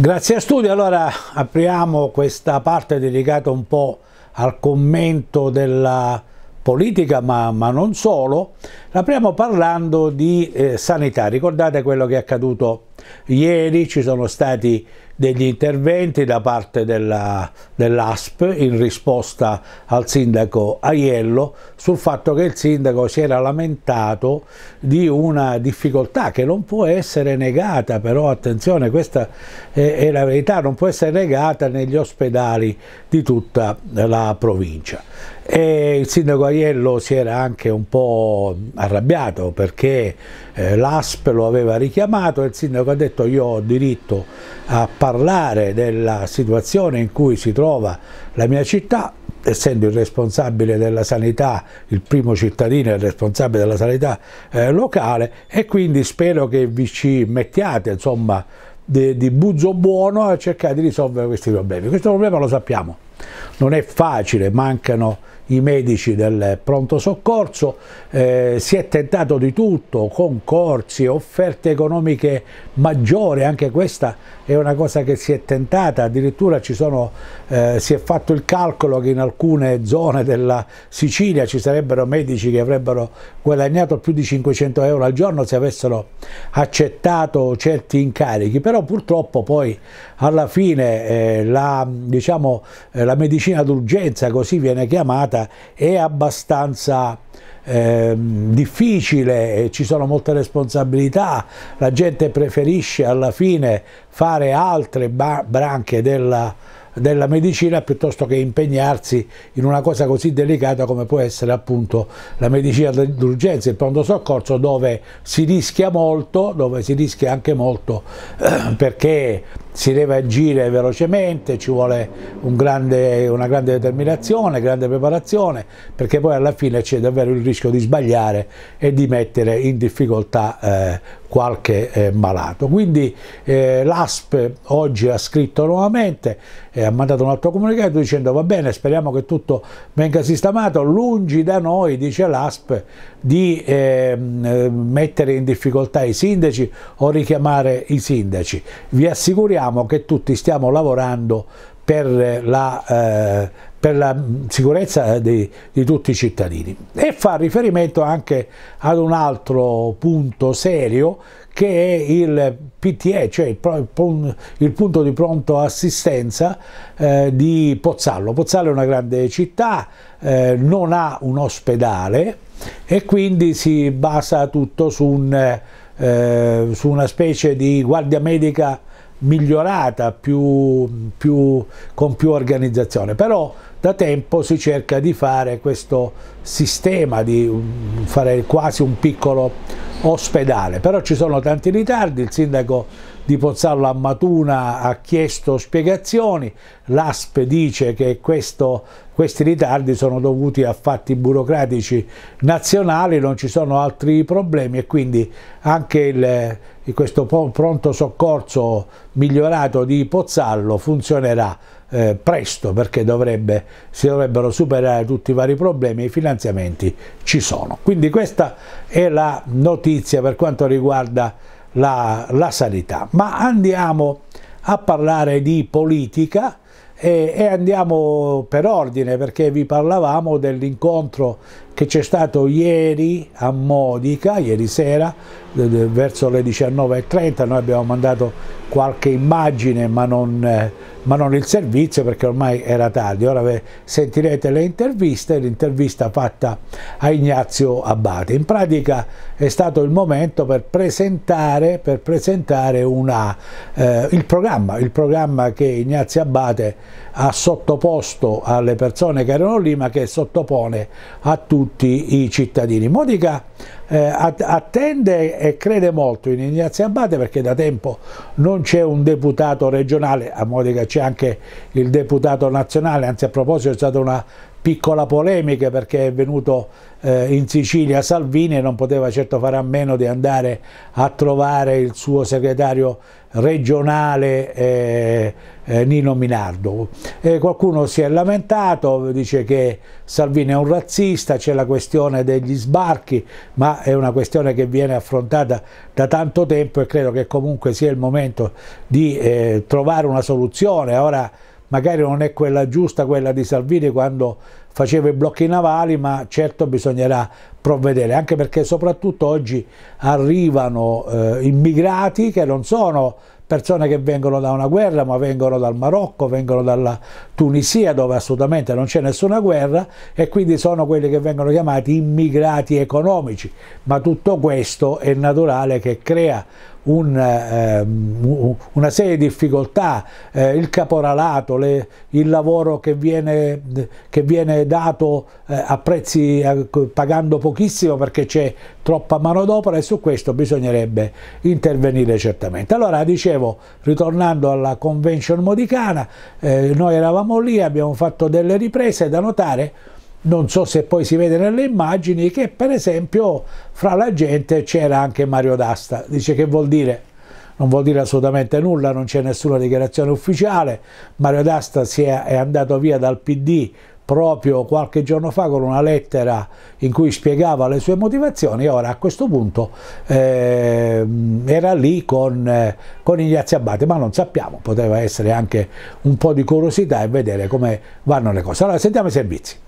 Grazie a Studio, allora apriamo questa parte dedicata un po' al commento della politica ma, ma non solo, l'apriamo parlando di eh, sanità, ricordate quello che è accaduto ieri, ci sono stati degli interventi da parte dell'ASP dell in risposta al sindaco Aiello sul fatto che il sindaco si era lamentato di una difficoltà che non può essere negata, però attenzione questa è, è la verità, non può essere negata negli ospedali di tutta la provincia. E il sindaco Aiello si era anche un po' arrabbiato perché eh, l'ASP lo aveva richiamato e il sindaco ha detto io ho diritto a parlare parlare della situazione in cui si trova la mia città, essendo il responsabile della sanità, il primo cittadino è il responsabile della sanità eh, locale e quindi spero che vi ci mettiate insomma di, di buzzo buono a cercare di risolvere questi problemi. Questo problema lo sappiamo, non è facile, mancano i medici del pronto soccorso, eh, si è tentato di tutto, concorsi, offerte economiche maggiori, anche questa è una cosa che si è tentata, addirittura ci sono, eh, si è fatto il calcolo che in alcune zone della Sicilia ci sarebbero medici che avrebbero guadagnato più di 500 euro al giorno se avessero accettato certi incarichi, però purtroppo poi alla fine eh, la, diciamo, eh, la, medicina d'urgenza, così viene chiamata, è abbastanza ehm, difficile, ci sono molte responsabilità, la gente preferisce alla fine fare altre branche della della medicina piuttosto che impegnarsi in una cosa così delicata come può essere appunto la medicina d'urgenza, il pronto soccorso dove si rischia molto, dove si rischia anche molto eh, perché si deve agire velocemente, ci vuole un grande, una grande determinazione, grande preparazione, perché poi alla fine c'è davvero il rischio di sbagliare e di mettere in difficoltà eh, qualche eh, malato. Quindi eh, l'ASP oggi ha scritto nuovamente e eh, ha mandato un altro comunicato dicendo va bene, speriamo che tutto venga sistemato, lungi da noi, dice l'ASP, di ehm, mettere in difficoltà i sindaci o richiamare i sindaci. Vi assicuriamo che tutti stiamo lavorando per la eh, per la sicurezza di, di, tutti i cittadini e fa riferimento anche ad un altro punto serio che è il PTE, cioè il, il punto di pronto assistenza eh, di Pozzallo. Pozzallo è una grande città, eh, non ha un ospedale e quindi si basa tutto su, un, eh, su una specie di guardia medica migliorata, più, più, con più organizzazione, però da tempo si cerca di fare questo sistema, di mm, fare quasi un piccolo ospedale, però ci sono tanti ritardi, il sindaco di Pozzallo a Matuna ha chiesto spiegazioni, l'ASP dice che questo, questi ritardi sono dovuti a fatti burocratici nazionali, non ci sono altri problemi e quindi anche il, questo pronto soccorso migliorato di Pozzallo funzionerà eh, presto perché dovrebbe, si dovrebbero superare tutti i vari problemi e i finanziamenti ci sono. Quindi questa è la notizia per quanto riguarda la, la sanità. Ma andiamo a parlare di politica e, andiamo per ordine perché vi parlavamo dell'incontro che c'è stato ieri a Modica, ieri sera, verso le 19.30, noi abbiamo mandato qualche immagine ma non, eh, ma non, il servizio perché ormai era tardi, ora sentirete le interviste, l'intervista fatta a Ignazio Abate. In pratica è stato il momento per presentare, per presentare una, eh, il, programma, il programma che Ignazio Abate ha sottoposto alle persone che erano lì ma che sottopone a tutti tutti i cittadini. Modica eh, attende e crede molto in Ignazio Abate perché da tempo non c'è un deputato regionale, a Modica c'è anche il deputato nazionale, anzi a proposito è stata una piccola polemica perché è venuto eh, in Sicilia Salvini e non poteva certo fare a meno di andare a trovare il suo segretario regionale eh, eh, Nino Minardo. E qualcuno si è lamentato, dice che Salvini è un razzista, c'è la questione degli sbarchi, ma è una questione che viene affrontata da tanto tempo e credo che comunque sia il momento di eh, trovare una soluzione. Ora, magari non è quella giusta quella di Salvini quando faceva i blocchi navali, ma certo bisognerà provvedere, anche perché soprattutto oggi arrivano eh, immigrati che non sono persone che vengono da una guerra, ma vengono dal Marocco, vengono dalla Tunisia, dove assolutamente non c'è nessuna guerra, e quindi sono quelli che vengono chiamati immigrati economici. Ma tutto questo è naturale che crea un, ehm, una serie di difficoltà, eh, il caporalato, le, il lavoro che viene, che viene dato eh, a prezzi eh, pagando pochissimo perché c'è troppa manodopera e su questo bisognerebbe intervenire certamente. Allora dicevo, ritornando alla convention modicana, eh, noi eravamo lì, abbiamo fatto delle riprese da notare non so se poi si vede nelle immagini, che per esempio fra la gente c'era anche Mario D'Asta. Dice che vuol dire? Non vuol dire assolutamente nulla, non c'è nessuna dichiarazione ufficiale. Mario D'Asta è, è andato via dal PD proprio qualche giorno fa con una lettera in cui spiegava le sue motivazioni e ora a questo punto eh, era lì con, eh, con Ignazio Abate, ma non sappiamo, poteva essere anche un po' di curiosità e vedere come vanno le cose. Allora sentiamo i servizi.